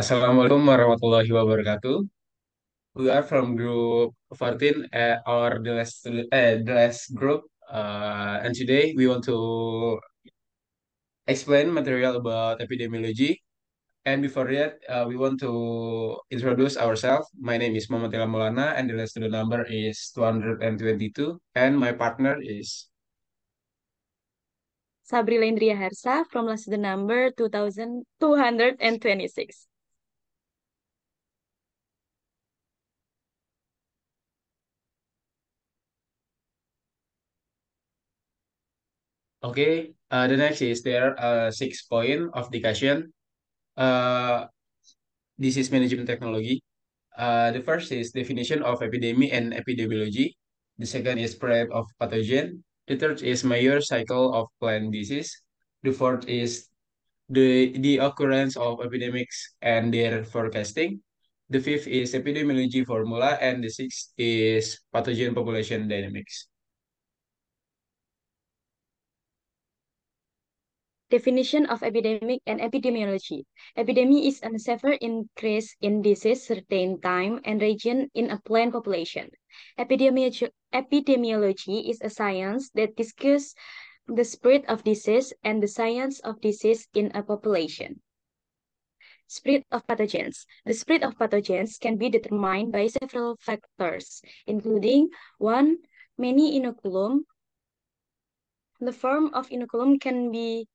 Assalamualaikum warahmatullahi wabarakatuh. We are from group 14 uh, or the last uh, the last group uh, and today we want to explain material about epidemiology and before that uh, we want to introduce ourselves. My name is Muhammad Ilham and the last student number is 222 and my partner is Sabri Lendria Hersa from last the number 2226. Okay, uh, the next is there uh, six point of discussion. Uh, this is management technology. Uh, the first is definition of epidemic and epidemiology. The second is spread of pathogen. The third is major cycle of plant disease. The fourth is the, the occurrence of epidemics and their forecasting. The fifth is epidemiology formula, and the sixth is pathogen population dynamics. Definition of epidemic and epidemiology. Epidemic is a severe increase in disease certain time and region in a plant population. Epidemiology, epidemiology is a science that discusses the spread of disease and the science of disease in a population. Spread of pathogens. The spread of pathogens can be determined by several factors, including one, many inoculum. The form of inoculum can be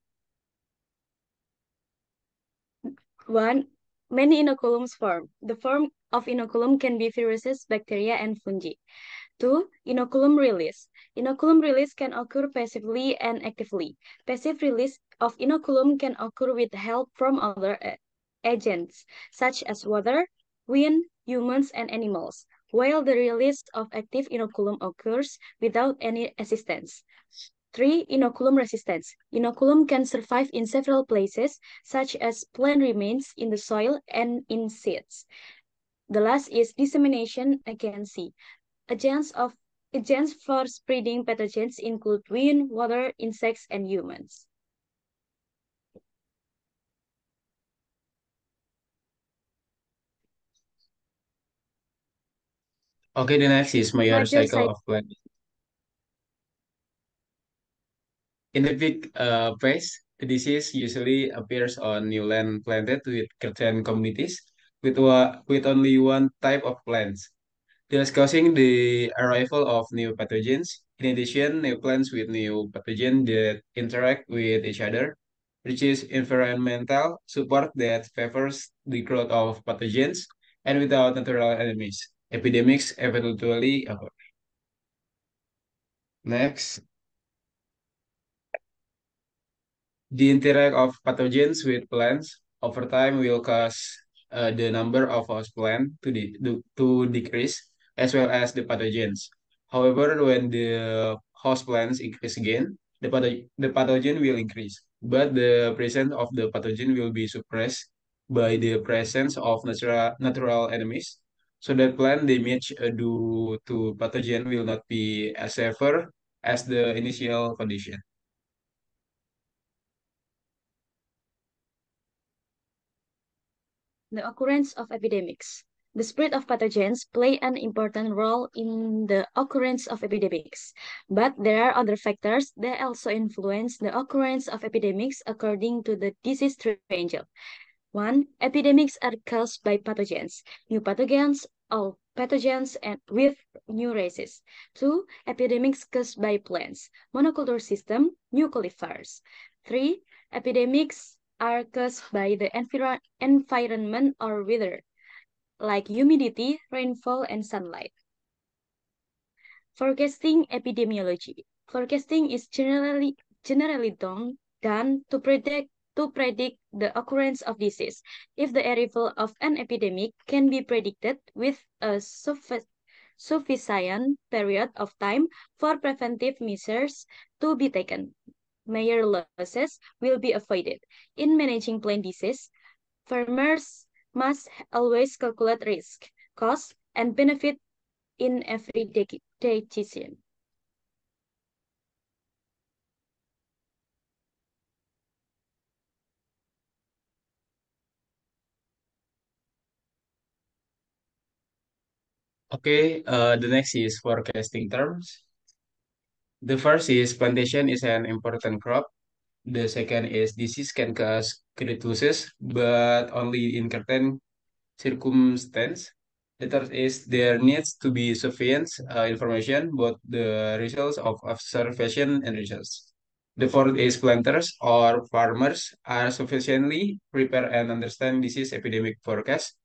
one, many inoculums form. The form of inoculum can be viruses, bacteria, and fungi. Two, inoculum release. Inoculum release can occur passively and actively. Passive release of inoculum can occur with help from other agents, such as water, wind, humans, and animals, while the release of active inoculum occurs without any assistance. 3. Inoculum resistance. Inoculum can survive in several places, such as plant remains in the soil and in seeds. The last is dissemination agency. Agents of agents for spreading pathogens include wind, water, insects, and humans. Okay, the next is major, major cycle, cycle of planning. In the big uh, phase, the disease usually appears on new land planted with certain communities with, with only one type of plants. Thus causing the arrival of new pathogens. In addition, new plants with new pathogens that interact with each other, which is environmental support that favors the growth of pathogens and without natural enemies. Epidemics eventually occur. Next, the interact of pathogens with plants over time will cause uh, the number of houseplant to, de to decrease as well as the pathogens. However, when the houseplants increase again, the, patho the pathogen will increase, but the presence of the pathogen will be suppressed by the presence of natural, natural enemies. So that plant damage uh, due to pathogen will not be as severe as the initial condition. the occurrence of epidemics. The spread of pathogens play an important role in the occurrence of epidemics, but there are other factors that also influence the occurrence of epidemics according to the disease triangle. 1. Epidemics are caused by pathogens, new pathogens, or pathogens, and with new races. 2. Epidemics caused by plants, monoculture system, new cultivars. 3. Epidemics are caused by the envir environment or weather, like humidity, rainfall, and sunlight. Forecasting epidemiology. Forecasting is generally generally done, done to predict to predict the occurrence of disease. If the arrival of an epidemic can be predicted with a sufficient sufficient period of time for preventive measures to be taken major losses will be avoided. In managing plant disease, farmers must always calculate risk, cost, and benefit in every decision. Okay, uh, the next is forecasting terms. The first is plantation is an important crop. The second is disease can cause critosis, but only in certain circumstances. The third is there needs to be sufficient uh, information about the results of observation and results. The fourth is planters or farmers are sufficiently prepared and understand disease epidemic forecast.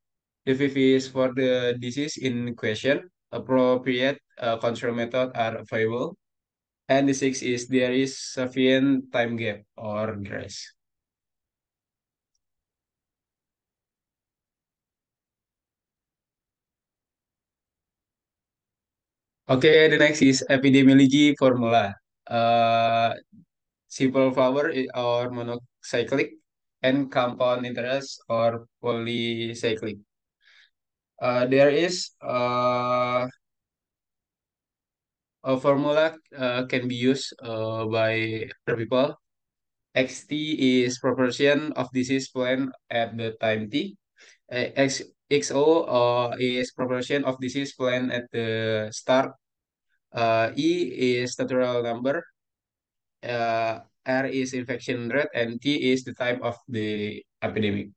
The fifth is for the disease in question, appropriate uh, control methods are available. And the six is there is sufficient time gap or grace. Okay, the next is epidemiology formula. Uh, simple flower or monocyclic and compound interest or polycyclic. Uh, there is uh, a formula uh, can be used uh, by people. xt is proportion of disease plan at the time t. Uh, xo uh, is proportion of disease plan at the start. Uh, e is natural number. Uh, R is infection rate, and T is the time of the epidemic.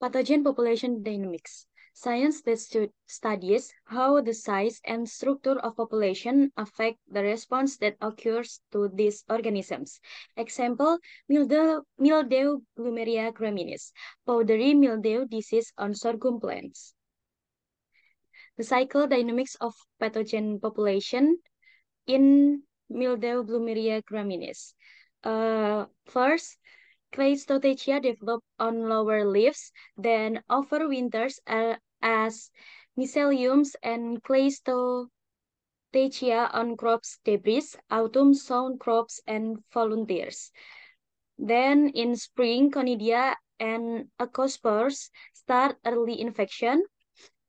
Pathogen population dynamics. Science that studies how the size and structure of population affect the response that occurs to these organisms. Example, mildew, mildew glumeria graminis, powdery mildew disease on sorghum plants. The cycle dynamics of pathogen population in mildew glumeria graminis. Uh, first, Cleistotatia develop on lower leaves, then overwinters uh, as myceliums and claystachya on crops debris, autumn sown crops and volunteers. Then in spring, conidia and acospores start early infection.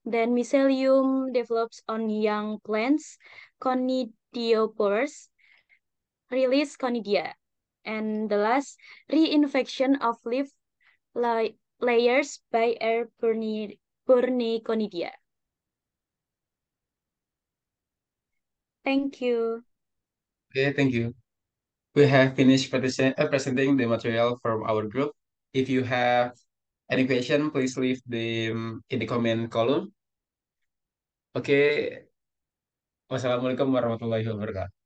Then mycelium develops on young plants, conidiopores release conidia. And the last, reinfection of leaf layers by air konidia. Thank you. Okay, thank you. We have finished present, uh, presenting the material from our group. If you have any question, please leave them in the comment column. Oke, okay. wassalamualaikum warahmatullahi wabarakatuh.